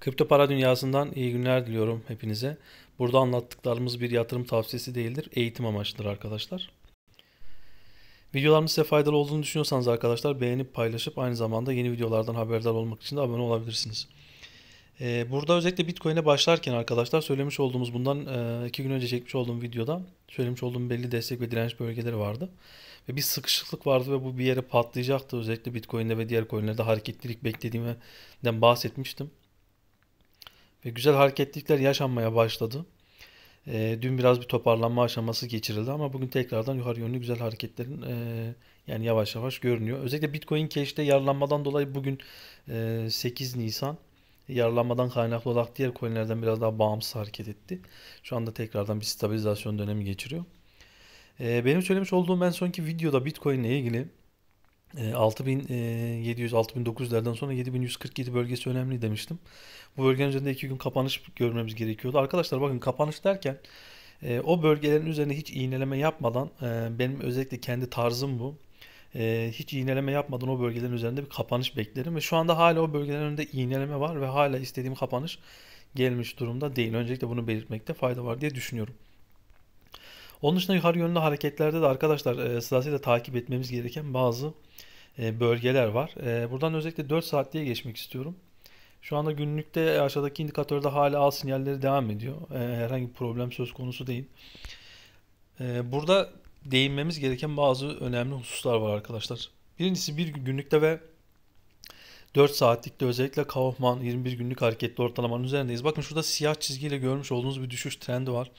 Kripto para dünyasından iyi günler diliyorum hepinize. Burada anlattıklarımız bir yatırım tavsiyesi değildir. Eğitim amaçlıdır arkadaşlar. Videolarımız size faydalı olduğunu düşünüyorsanız arkadaşlar beğenip paylaşıp aynı zamanda yeni videolardan haberdar olmak için de abone olabilirsiniz. Ee, burada özellikle Bitcoin'e başlarken arkadaşlar söylemiş olduğumuz bundan e, iki gün önce çekmiş olduğum videoda söylemiş olduğum belli destek ve direnç bölgeleri vardı. Ve bir sıkışıklık vardı ve bu bir yere patlayacaktı. Özellikle Bitcoin'de ve diğer coinlerde hareketlilik beklediğimden bahsetmiştim ve güzel hareketlilikler yaşanmaya başladı. E, dün biraz bir toparlanma aşaması geçirildi ama bugün tekrardan yukarı yönlü güzel hareketlerin e, yani yavaş yavaş görünüyor. Özellikle Bitcoin Cash'te yarlanmadan dolayı bugün e, 8 Nisan yarlanmadan kaynaklı olarak diğer coinlerden biraz daha bağımsız hareket etti. Şu anda tekrardan bir stabilizasyon dönemi geçiriyor. E, benim söylemiş olduğum en sonki videoda Bitcoin ile ilgili 6700-6900'lerden ee, e, sonra 7147 bölgesi önemli demiştim. Bu bölgenin üzerinde iki gün kapanış görmemiz gerekiyordu. Arkadaşlar bakın kapanış derken e, o bölgelerin üzerine hiç iğneleme yapmadan e, benim özellikle kendi tarzım bu. E, hiç iğneleme yapmadan o bölgelerin üzerinde bir kapanış beklerim. Ve şu anda hala o bölgelerin önünde iğneleme var ve hala istediğim kapanış gelmiş durumda değil. Öncelikle bunu belirtmekte fayda var diye düşünüyorum. Onun dışında yukarı yönlü hareketlerde de arkadaşlar e, sırasıyla takip etmemiz gereken bazı e, bölgeler var. E, buradan özellikle 4 saatliğe geçmek istiyorum. Şu anda günlükte e, aşağıdaki indikatörde hala al sinyalleri devam ediyor. E, herhangi bir problem söz konusu değil. E, burada değinmemiz gereken bazı önemli hususlar var arkadaşlar. Birincisi bir günlükte ve 4 saatlikte özellikle Kaufman 21 günlük hareketli ortalamanın üzerindeyiz. Bakın şurada siyah çizgiyle görmüş olduğunuz bir düşüş trendi var.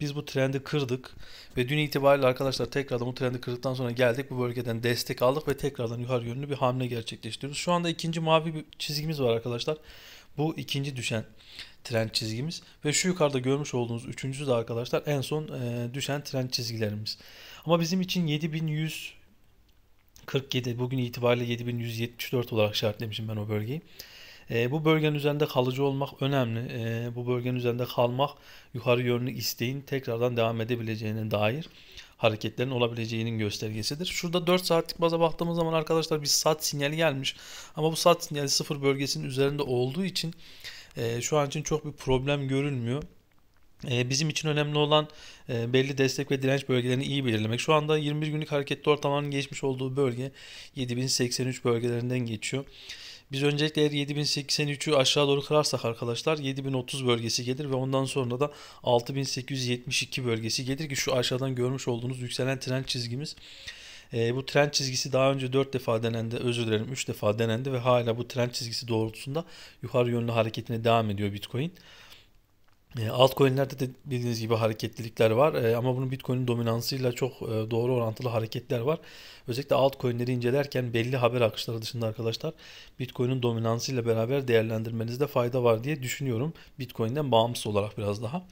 Biz bu trendi kırdık ve dün itibariyle arkadaşlar tekrardan bu trendi kırdıktan sonra geldik bu bölgeden destek aldık ve tekrardan yukarı yönlü bir hamle gerçekleştiriyoruz. Şu anda ikinci mavi bir çizgimiz var arkadaşlar. Bu ikinci düşen trend çizgimiz ve şu yukarıda görmüş olduğunuz üçüncüsü de arkadaşlar en son e, düşen trend çizgilerimiz. Ama bizim için 7.147 bugün itibariyle 7174 olarak işaretlemişim ben o bölgeyi. E, bu bölgenin üzerinde kalıcı olmak önemli. E, bu bölgenin üzerinde kalmak yukarı yönlü isteğin tekrardan devam edebileceğine dair hareketlerin olabileceğinin göstergesidir. Şurada 4 saatlik baza baktığımız zaman arkadaşlar bir saat sinyali gelmiş. Ama bu saat sinyali sıfır bölgesinin üzerinde olduğu için e, şu an için çok bir problem görülmüyor. E, bizim için önemli olan e, belli destek ve direnç bölgelerini iyi belirlemek. Şu anda 21 günlük hareketli ortalamanın geçmiş olduğu bölge 7083 bölgelerinden geçiyor. Biz öncelikle eğer 7083'ü aşağı doğru kırarsak arkadaşlar 7030 bölgesi gelir ve ondan sonra da 6872 bölgesi gelir ki şu aşağıdan görmüş olduğunuz yükselen trend çizgimiz. E, bu trend çizgisi daha önce 4 defa denendi, özür dilerim 3 defa denendi ve hala bu trend çizgisi doğrultusunda yukarı yönlü hareketine devam ediyor Bitcoin. E, altcoin'lerde de bildiğiniz gibi hareketlilikler var e, ama bunun Bitcoin'in dominansıyla çok e, doğru orantılı hareketler var. Özellikle altcoin'leri incelerken belli haber akışları dışında arkadaşlar Bitcoin'in dominansıyla beraber değerlendirmenizde fayda var diye düşünüyorum. Bitcoin'den bağımsız olarak biraz daha.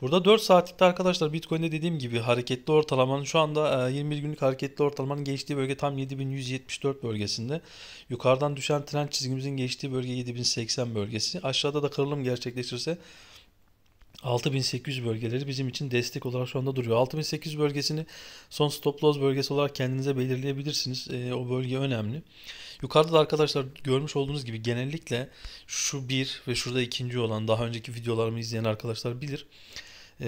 Burada 4 saatlikte arkadaşlar Bitcoin'de dediğim gibi hareketli ortalamanın şu anda 21 günlük hareketli ortalamanın geçtiği bölge tam 7174 bölgesinde. Yukarıdan düşen trend çizgimizin geçtiği bölge 7080 bölgesi. Aşağıda da kırılım gerçekleşirse 6800 bölgeleri bizim için destek olarak şu anda duruyor. 6800 bölgesini son stop loss bölgesi olarak kendinize belirleyebilirsiniz. E, o bölge önemli. Yukarıda da arkadaşlar görmüş olduğunuz gibi genellikle şu bir ve şurada ikinci olan daha önceki videolarımı izleyen arkadaşlar bilir. Ee,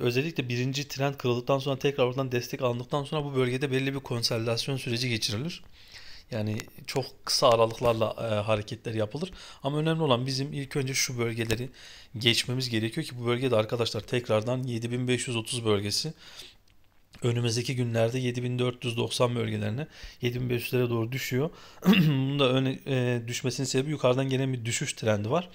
özellikle birinci trend kırıldıktan sonra tekrar oradan destek alındıktan sonra bu bölgede belli bir konsolidasyon süreci geçirilir. Yani çok kısa aralıklarla e, hareketler yapılır. Ama önemli olan bizim ilk önce şu bölgeleri geçmemiz gerekiyor ki bu bölgede arkadaşlar tekrardan 7530 bölgesi önümüzdeki günlerde 7490 bölgelerine 7500'lere doğru düşüyor. Bunun da öne, e, düşmesinin sebebi yukarıdan gelen bir düşüş trendi var.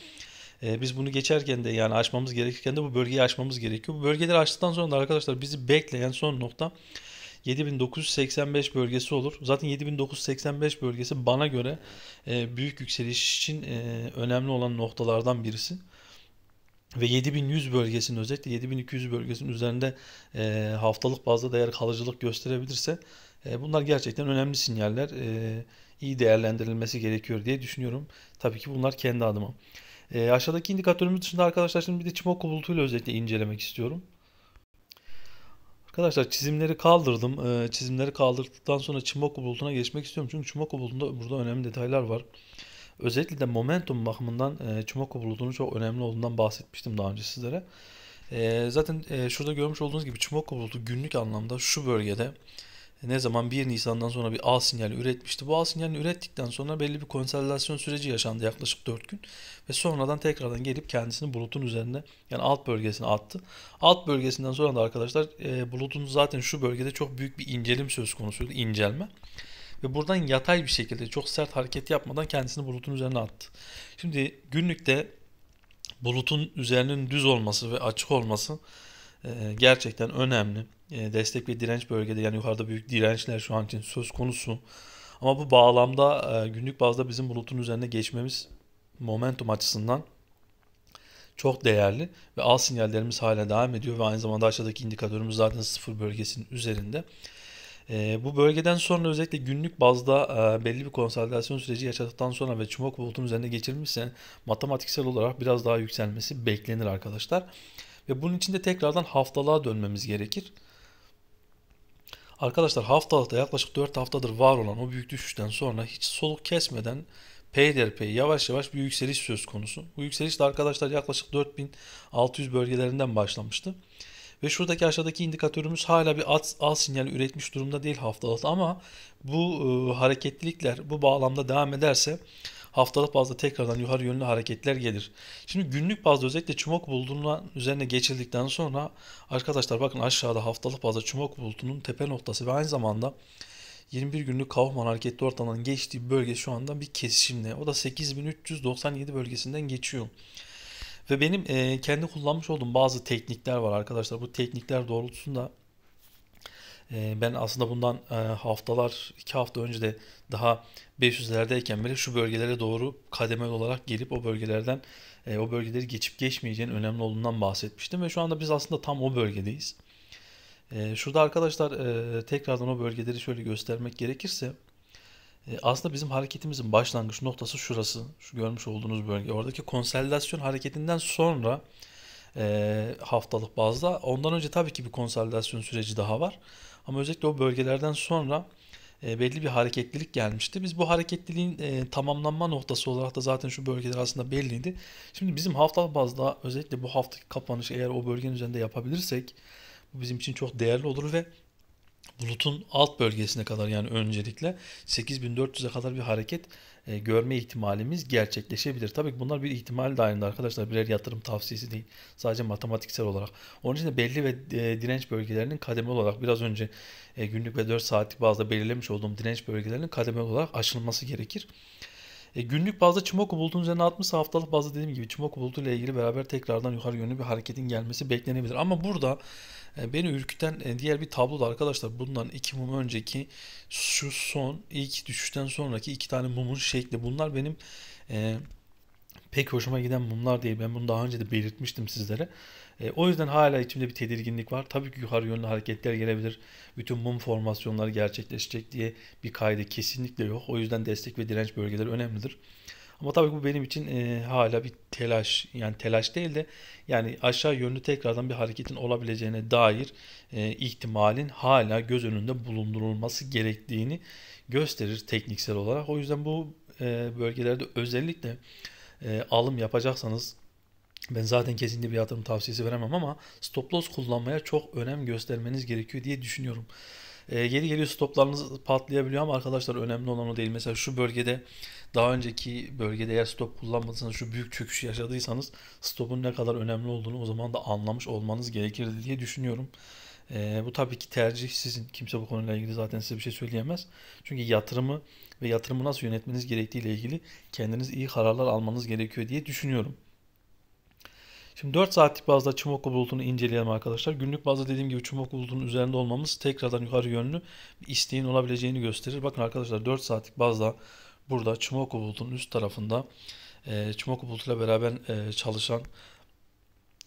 E, biz bunu geçerken de yani açmamız gerekirken de bu bölgeyi açmamız gerekiyor. Bu bölgeleri açtıktan sonra da arkadaşlar bizi bekleyen son nokta 7985 bölgesi olur. Zaten 7985 bölgesi bana göre e, büyük yükseliş için e, önemli olan noktalardan birisi. Ve 7100 bölgesinin özellikle 7200 bölgesinin üzerinde e, haftalık bazda değer kalıcılık gösterebilirse e, bunlar gerçekten önemli sinyaller. E, iyi değerlendirilmesi gerekiyor diye düşünüyorum. Tabii ki bunlar kendi adıma. E, aşağıdaki indikatörümüz dışında arkadaşlar şimdi bir de Çimoko bulutuyla özellikle incelemek istiyorum. Arkadaşlar çizimleri kaldırdım. Ee, çizimleri kaldırdıktan sonra Chimoku bulutuna geçmek istiyorum. Çünkü Chimoku bulutunda burada önemli detaylar var. Özellikle de momentum bakımından e, Chimoku bulutunun çok önemli olduğundan bahsetmiştim daha önce sizlere. E, zaten e, şurada görmüş olduğunuz gibi Chimoku bulutu günlük anlamda şu bölgede ne zaman 1 Nisan'dan sonra bir A sinyali üretmişti. Bu A sinyalini ürettikten sonra belli bir konsolidasyon süreci yaşandı yaklaşık 4 gün. Ve sonradan tekrardan gelip kendisini bulutun üzerine yani alt bölgesine attı. Alt bölgesinden sonra da arkadaşlar e, bulutun zaten şu bölgede çok büyük bir incelim söz konusuydu. incelme ve buradan yatay bir şekilde çok sert hareket yapmadan kendisini bulutun üzerine attı. Şimdi günlükte bulutun üzerinin düz olması ve açık olması e, gerçekten önemli. E, destek ve direnç bölgede yani yukarıda büyük dirençler şu an için söz konusu. Ama bu bağlamda e, günlük bazda bizim bulutun üzerine geçmemiz momentum açısından çok değerli ve al sinyallerimiz hala devam ediyor ve aynı zamanda aşağıdaki indikatörümüz zaten sıfır bölgesinin üzerinde. E, bu bölgeden sonra özellikle günlük bazda e, belli bir konsolidasyon süreci yaşadıktan sonra ve çumok bulutun üzerine geçirilmişse matematiksel olarak biraz daha yükselmesi beklenir arkadaşlar. Ve bunun için de tekrardan haftalığa dönmemiz gerekir. Arkadaşlar haftalıkta yaklaşık 4 haftadır var olan o büyük düşüşten sonra hiç soluk kesmeden peyderpey yavaş yavaş bir yükseliş söz konusu. Bu yükseliş de arkadaşlar yaklaşık 4600 bölgelerinden başlamıştı. Ve şuradaki aşağıdaki indikatörümüz hala bir alt, alt sinyali üretmiş durumda değil haftalıkta ama bu e, hareketlilikler bu bağlamda devam ederse haftalık bazda tekrardan yukarı yönlü hareketler gelir. Şimdi günlük bazda özellikle çumok bulutuna üzerine geçildikten sonra arkadaşlar bakın aşağıda haftalık bazda çumok bulutunun tepe noktası ve aynı zamanda 21 günlük Kaufman hareketli ortamdan geçtiği bölge şu anda bir kesişimde. O da 8397 bölgesinden geçiyor. Ve benim e, kendi kullanmış olduğum bazı teknikler var arkadaşlar. Bu teknikler doğrultusunda ee, ben aslında bundan e, haftalar, iki hafta önce de daha 500'lerdeyken bile şu bölgelere doğru kademel olarak gelip o bölgelerden e, o bölgeleri geçip geçmeyeceğin önemli olduğundan bahsetmiştim ve şu anda biz aslında tam o bölgedeyiz. E, şurada arkadaşlar tekrardan o bölgeleri şöyle göstermek gerekirse aslında bizim hareketimizin başlangıç noktası şurası. Şu görmüş olduğunuz bölge. Oradaki konsolidasyon hareketinden sonra haftalık bazda ondan önce tabii ki bir konsolidasyon süreci daha var. Ama özellikle o bölgelerden sonra e, belli bir hareketlilik gelmişti. Biz bu hareketliliğin e, tamamlanma noktası olarak da zaten şu bölgeler aslında belliydi. Şimdi bizim hafta bazda özellikle bu haftaki kapanış eğer o bölgenin üzerinde yapabilirsek bu bizim için çok değerli olur ve bulutun alt bölgesine kadar yani öncelikle 8400'e kadar bir hareket e, görme ihtimalimiz gerçekleşebilir. Tabii ki bunlar bir ihtimal dahilinde arkadaşlar birer yatırım tavsiyesi değil. Sadece matematiksel olarak. Onun için de belli ve e, direnç bölgelerinin kademeli olarak biraz önce e, günlük ve 4 saatlik bazda belirlemiş olduğum direnç bölgelerinin kademeli olarak aşılması gerekir. E, günlük bazda Çimoku bulutunun üzerine 60 haftalık bazda dediğim gibi Çimoku bulutu ile ilgili beraber tekrardan yukarı yönlü bir hareketin gelmesi beklenebilir. Ama burada e, beni ürküten e, diğer bir tablo da arkadaşlar bundan iki mum önceki şu son ilk düşüşten sonraki iki tane mumun şekli bunlar benim e, pek hoşuma giden mumlar değil. Ben bunu daha önce de belirtmiştim sizlere. E, o yüzden hala içimde bir tedirginlik var. Tabii ki yukarı yönlü hareketler gelebilir. Bütün mum formasyonları gerçekleşecek diye bir kaydı kesinlikle yok. O yüzden destek ve direnç bölgeleri önemlidir. Ama tabii bu benim için e, hala bir telaş yani telaş değil de yani aşağı yönlü tekrardan bir hareketin olabileceğine dair e, ihtimalin hala göz önünde bulundurulması gerektiğini gösterir tekniksel olarak. O yüzden bu e, bölgelerde özellikle e, alım yapacaksanız ben zaten kesinlikle bir yatırım tavsiyesi veremem ama stop loss kullanmaya çok önem göstermeniz gerekiyor diye düşünüyorum. E, geri geliyor stoplarınız patlayabiliyor ama arkadaşlar önemli olan o değil. Mesela şu bölgede daha önceki bölgede eğer stop kullanmadıysanız şu büyük çöküş yaşadıysanız stopun ne kadar önemli olduğunu o zaman da anlamış olmanız gerekir diye düşünüyorum. E, bu tabii ki tercih sizin. Kimse bu konuyla ilgili zaten size bir şey söyleyemez. Çünkü yatırımı ve yatırımı nasıl yönetmeniz gerektiği ile ilgili kendiniz iyi kararlar almanız gerekiyor diye düşünüyorum. Şimdi 4 saatlik bazda Çumoklu bulutunu inceleyelim arkadaşlar. Günlük bazda dediğim gibi Çumoklu bulutunun üzerinde olmamız tekrardan yukarı yönlü bir isteğin olabileceğini gösterir. Bakın arkadaşlar 4 saatlik bazda burada Çumoklu bulutunun üst tarafında e, bulutuyla beraber e, çalışan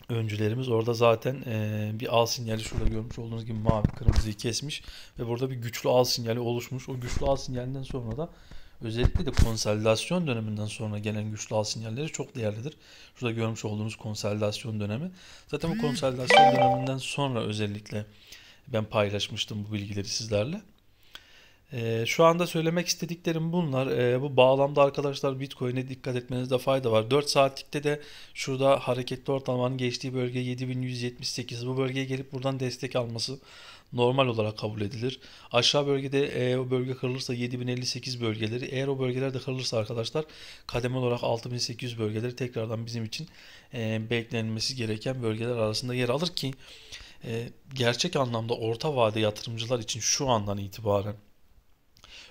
öncülerimiz. Orada zaten e, bir al sinyali şurada görmüş olduğunuz gibi mavi kırmızıyı kesmiş ve burada bir güçlü al sinyali oluşmuş. O güçlü al sinyalinden sonra da özellikle de konsolidasyon döneminden sonra gelen güçlü al sinyalleri çok değerlidir. Şurada görmüş olduğunuz konsolidasyon dönemi. Zaten bu konsolidasyon döneminden sonra özellikle ben paylaşmıştım bu bilgileri sizlerle. E, şu anda söylemek istediklerim bunlar. E, bu bağlamda arkadaşlar Bitcoin'e dikkat etmenizde fayda var. 4 saatlikte de şurada hareketli ortalamanın geçtiği bölge 7178. Bu bölgeye gelip buradan destek alması normal olarak kabul edilir. Aşağı bölgede e, o bölge kırılırsa 7058 bölgeleri eğer o bölgeler de kırılırsa arkadaşlar kademe olarak 6800 bölgeleri tekrardan bizim için e, beklenmesi gereken bölgeler arasında yer alır ki e, gerçek anlamda orta vade yatırımcılar için şu andan itibaren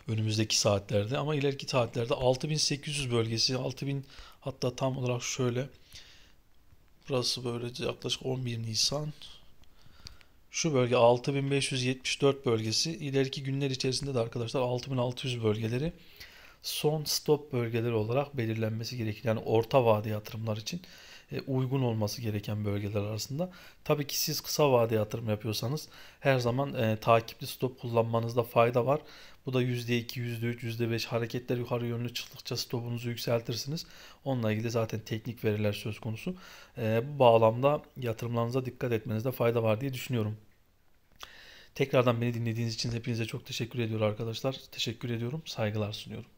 önümüzdeki saatlerde ama ileriki saatlerde 6800 bölgesi 6000 hatta tam olarak şöyle burası böyle yaklaşık 11 Nisan şu bölge 6574 bölgesi ileriki günler içerisinde de arkadaşlar 6600 bölgeleri son stop bölgeleri olarak belirlenmesi gerekir. Yani orta vade yatırımlar için e, uygun olması gereken bölgeler arasında. Tabii ki siz kısa vade yatırım yapıyorsanız her zaman e, takipli stop kullanmanızda fayda var. Bu da %2, %3, %5 hareketler yukarı yönlü çıktıkça stopunuzu yükseltirsiniz. Onunla ilgili zaten teknik veriler söz konusu. E, bu bağlamda yatırımlarınıza dikkat etmenizde fayda var diye düşünüyorum. Tekrardan beni dinlediğiniz için hepinize çok teşekkür ediyorum arkadaşlar. Teşekkür ediyorum. Saygılar sunuyorum.